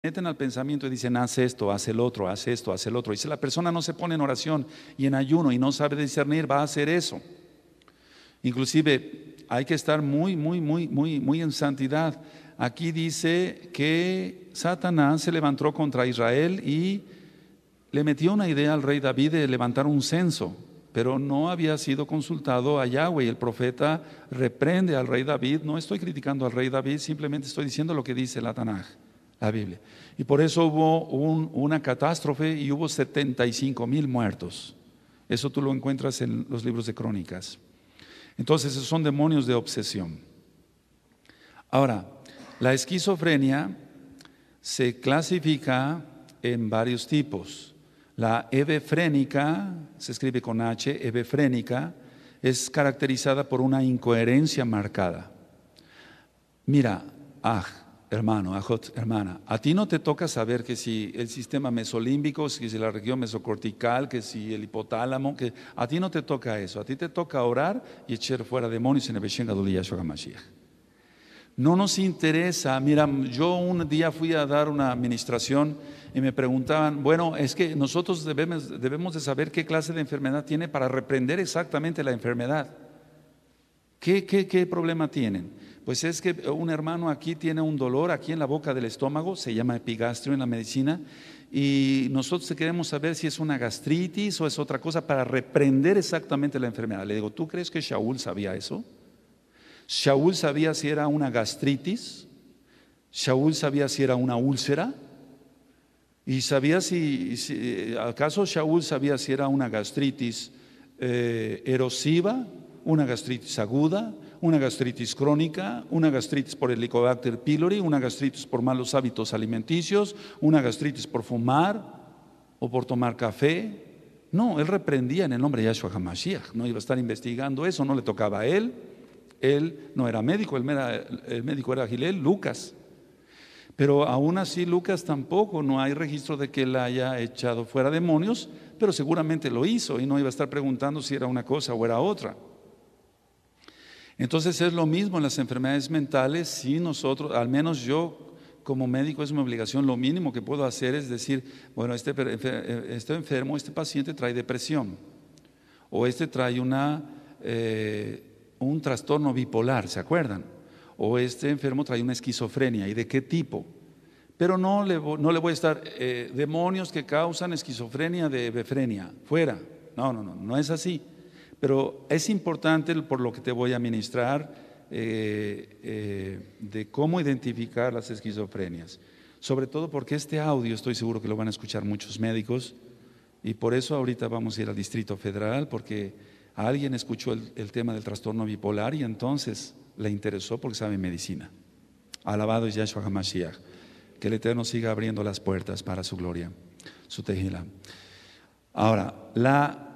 meten al pensamiento y dicen, haz esto, haz el otro, haz esto, haz el otro. Y si la persona no se pone en oración y en ayuno y no sabe discernir, va a hacer eso. Inclusive hay que estar muy, muy, muy, muy, muy en santidad. Aquí dice que Satanás se levantó contra Israel y le metió una idea al rey David de levantar un censo, pero no había sido consultado a Yahweh. El profeta reprende al rey David. No estoy criticando al rey David, simplemente estoy diciendo lo que dice la Tanaj la Biblia. Y por eso hubo una catástrofe y hubo 75 mil muertos. Eso tú lo encuentras en los libros de crónicas. Entonces, esos son demonios de obsesión. Ahora, la esquizofrenia se clasifica en varios tipos. La hebefrénica, se escribe con H, hebefrénica, es caracterizada por una incoherencia marcada. Mira, ah, hermano, hermana, a ti no te toca saber que si el sistema mesolímbico, que si la región mesocortical, que si el hipotálamo, que a ti no te toca eso, a ti te toca orar y echar fuera demonios en el No nos interesa, mira, yo un día fui a dar una administración y me preguntaban, bueno, es que nosotros debemos, de saber qué clase de enfermedad tiene para reprender exactamente la enfermedad. ¿Qué, qué, qué problema tienen? Pues es que eh, un hermano aquí tiene un dolor aquí en la boca del estómago, se llama epigastrio en la medicina, y nosotros queremos saber si es una gastritis o es otra cosa para reprender exactamente la enfermedad. Le digo, ¿tú crees que Shaul sabía eso? Shaul sabía si era una gastritis, Shaul sabía si era una úlcera, y sabía si, eh, acaso Shaul sabía si era una gastritis eh, erosiva una gastritis aguda, una gastritis crónica, una gastritis por Helicobacter pylori, una gastritis por malos hábitos alimenticios, una gastritis por fumar o por tomar café. No, él reprendía en el nombre de Yahshua HaMashiach, no iba a estar investigando eso, no le tocaba a él. Él no era médico, el médico era Gilel, Lucas. Pero aún así Lucas tampoco, no hay registro de que él haya echado fuera demonios, pero seguramente lo hizo y no iba a estar preguntando si era una cosa o era otra. Entonces es lo mismo en las enfermedades mentales, si nosotros, al menos yo como médico es mi obligación, lo mínimo que puedo hacer es decir, bueno, este, eh, este enfermo, este paciente trae depresión, o este trae una, eh, un trastorno bipolar, ¿se acuerdan? O este enfermo trae una esquizofrenia, ¿y de qué tipo? Pero no le, no le voy a estar, eh, demonios que causan esquizofrenia de befrenia, fuera. No, no, no, no es así. Pero es importante por lo que te voy a ministrar eh, eh, de cómo identificar las esquizofrenias. Sobre todo porque este audio estoy seguro que lo van a escuchar muchos médicos y por eso ahorita vamos a ir al Distrito Federal porque alguien escuchó el, tema del trastorno bipolar y entonces le interesó porque sabe medicina. Alabado es Yahshua HaMashiach. Que el Eterno siga abriendo las puertas para su gloria, su tejila. Ahora, la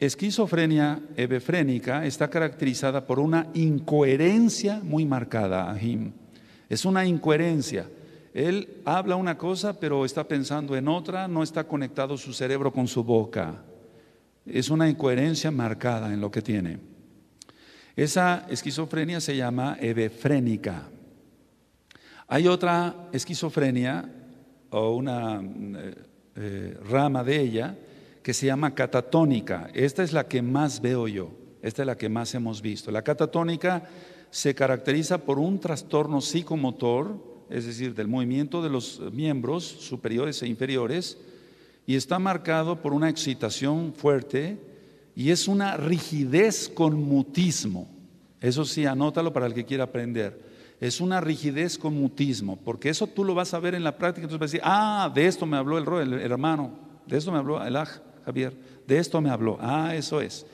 esquizofrenia hebefrénica está caracterizada por una incoherencia muy marcada, Es una incoherencia. Él habla una cosa, pero está pensando en otra, no está conectado su cerebro con su boca. Es una incoherencia marcada en lo que tiene. Esa esquizofrenia se llama hebefrénica. Hay otra esquizofrenia o una eh, eh, rama de ella que se llama catatónica. Esta es la que más veo yo, esta es la que más hemos visto. La catatónica se caracteriza por un trastorno psicomotor, es decir, del movimiento de los miembros superiores e inferiores, y está marcado por una excitación fuerte y es una rigidez con mutismo. Eso sí, anótalo para el que quiera aprender. Es una rigidez con mutismo, porque eso tú lo vas a ver en la práctica, entonces vas a decir, ah, de esto me habló el, hermano, de esto me habló el aj. Javier, de esto me habló. Ah, eso es.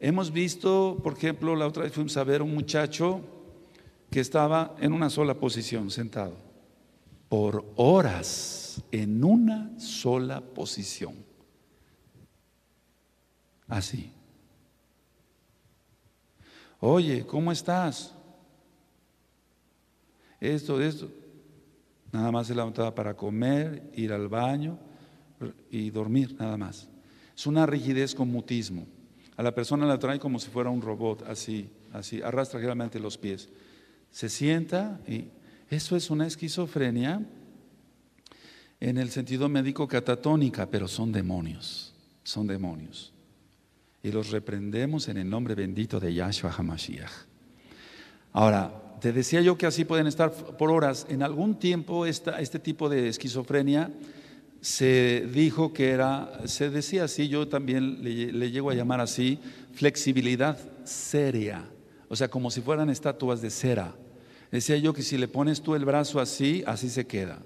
Hemos visto, por ejemplo, la otra vez fuimos a ver un muchacho que estaba en una sola posición, sentado, por horas, en una sola posición. Así. Oye, ¿cómo estás? Esto, esto. Nada más se levantaba para comer, ir al baño y dormir, nada más. Es una rigidez con mutismo. A la persona la trae como si fuera un robot, así, así, arrastra realmente los pies. Se sienta y eso es una esquizofrenia en el sentido médico catatónica, pero son demonios, son demonios. Y los reprendemos en el nombre bendito de Yahshua HaMashiach. Ahora, te decía yo que así pueden estar por horas. En algún tiempo este tipo de esquizofrenia se dijo que era, se decía así, yo también le, llego a llamar así, flexibilidad seria, o sea, como si fueran estatuas de cera. Decía yo que si le pones tú el brazo así, así se queda.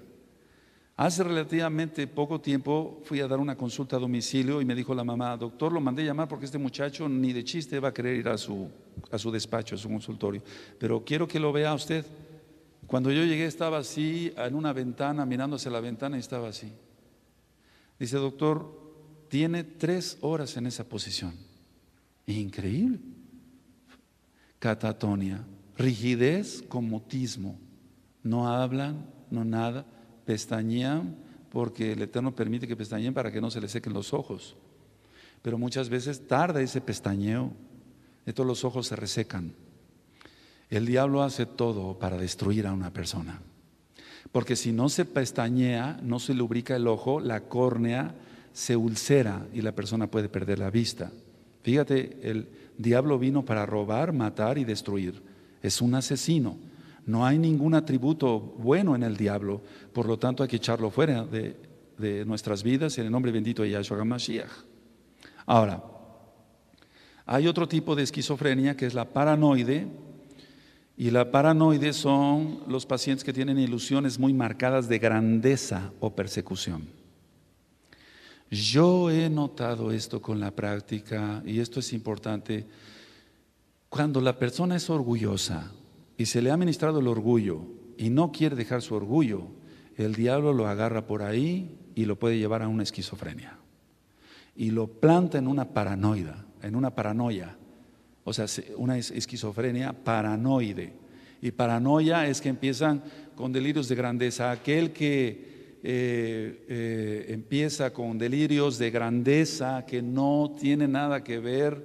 Hace relativamente poco tiempo fui a dar una consulta a domicilio y me dijo la mamá, doctor, lo mandé a llamar porque este muchacho ni de chiste va a querer ir a su, a su despacho, a su consultorio, pero quiero que lo vea usted. Cuando yo llegué estaba así, en una ventana, mirándose la ventana y estaba así. Dice, doctor, tiene tres horas en esa posición. Increíble. Catatonia, rigidez con No hablan, no nada, pestañean porque el Eterno permite que pestañeen para que no se les sequen los ojos. Pero muchas veces tarda ese pestañeo, entonces los ojos se resecan. El diablo hace todo para destruir a una persona porque si no se pestañea, no se lubrica el ojo, la córnea se ulcera y la persona puede perder la vista. Fíjate, el diablo vino para robar, matar y destruir. Es un asesino. No hay ningún atributo bueno en el diablo, por lo tanto hay que echarlo fuera de, nuestras vidas en el nombre bendito de Yahshua Mashiach. Ahora, hay otro tipo de esquizofrenia que es la paranoide, y la paranoide son los pacientes que tienen ilusiones muy marcadas de grandeza o persecución. Yo he notado esto con la práctica y esto es importante. Cuando la persona es orgullosa y se le ha ministrado el orgullo y no quiere dejar su orgullo, el diablo lo agarra por ahí y lo puede llevar a una esquizofrenia. Y lo planta en una paranoida, en una paranoia o sea, una esquizofrenia paranoide. Y paranoia es que empiezan con delirios de grandeza. Aquel que eh, eh, empieza con delirios de grandeza que no tiene nada que ver,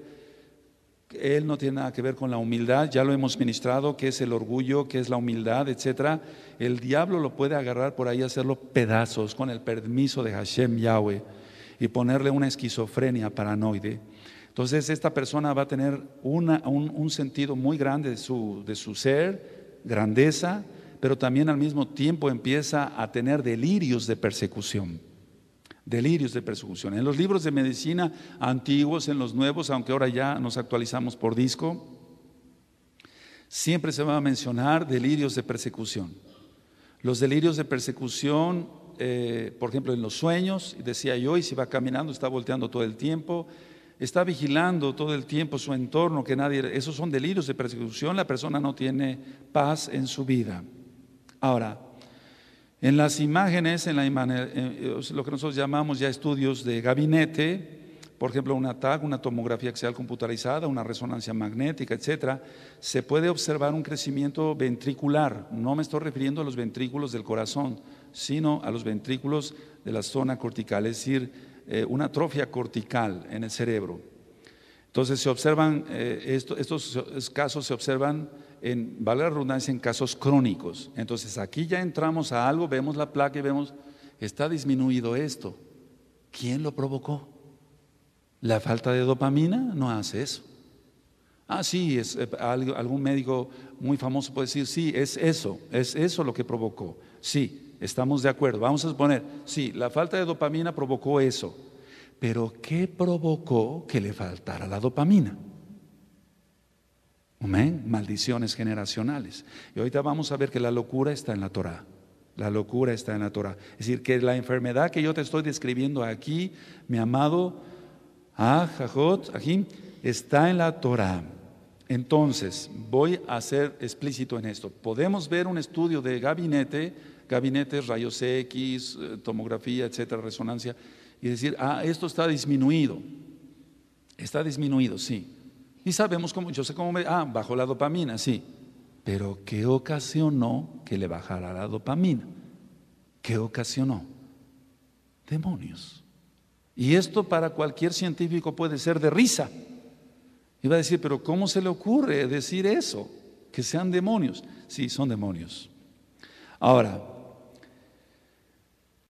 él no tiene nada que ver con la humildad, ya lo hemos ministrado, que es el orgullo, que es la humildad, etc. El diablo lo puede agarrar por ahí hacerlo pedazos con el permiso de Hashem Yahweh y ponerle una esquizofrenia paranoide. Entonces esta persona va a tener un, sentido muy grande de su, ser, grandeza, pero también al mismo tiempo empieza a tener delirios de persecución. Delirios de persecución. En los libros de medicina antiguos, en los nuevos, aunque ahora ya nos actualizamos por disco, siempre se va a mencionar delirios de persecución. Los delirios de persecución, eh, por ejemplo, en los sueños, decía yo, y si va caminando, está volteando todo el tiempo, está vigilando todo el tiempo su entorno, que nadie, esos son delirios de persecución, la persona no tiene paz en su vida. Ahora, en las imágenes, en, la, eh, lo que nosotros llamamos ya estudios de gabinete, por ejemplo, un ataque, una tomografía axial computarizada, una resonancia magnética, etcétera, se puede observar un crecimiento ventricular. No me estoy refiriendo a los ventrículos del corazón, sino a los ventrículos de la zona cortical, es decir, eh, una atrofia cortical en el cerebro. Entonces se observan, eh, estos casos se observan en, vale en casos crónicos. Entonces aquí ya entramos a algo, vemos la placa y vemos, está disminuido esto. ¿Quién lo provocó? La falta de dopamina no hace eso. Ah, sí, es, eh, algún médico muy famoso puede decir, sí, es eso, es eso lo que provocó. Sí, Estamos de acuerdo. Vamos a suponer, sí, la falta de dopamina provocó eso, pero ¿qué provocó que le faltara la dopamina? Amén. Maldiciones generacionales. Y ahorita vamos a ver que la locura está en la Torah. La locura está en la Torah. Es decir, que la enfermedad que yo te estoy describiendo aquí, mi amado está en la Torah. Entonces, voy a ser explícito en esto. Podemos ver un estudio de gabinete gabinetes, rayos X, eh, tomografía, etcétera, resonancia, y decir, ah, esto está disminuido. Está disminuido, sí. Y sabemos cómo, yo sé cómo me, ah, bajó la dopamina, sí. Pero ¿qué ocasionó que le bajara la dopamina? ¿Qué ocasionó? Demonios. Y esto para cualquier científico puede ser de risa. y va a decir, pero ¿cómo se le ocurre decir eso? Que sean demonios. Sí, son demonios. Ahora,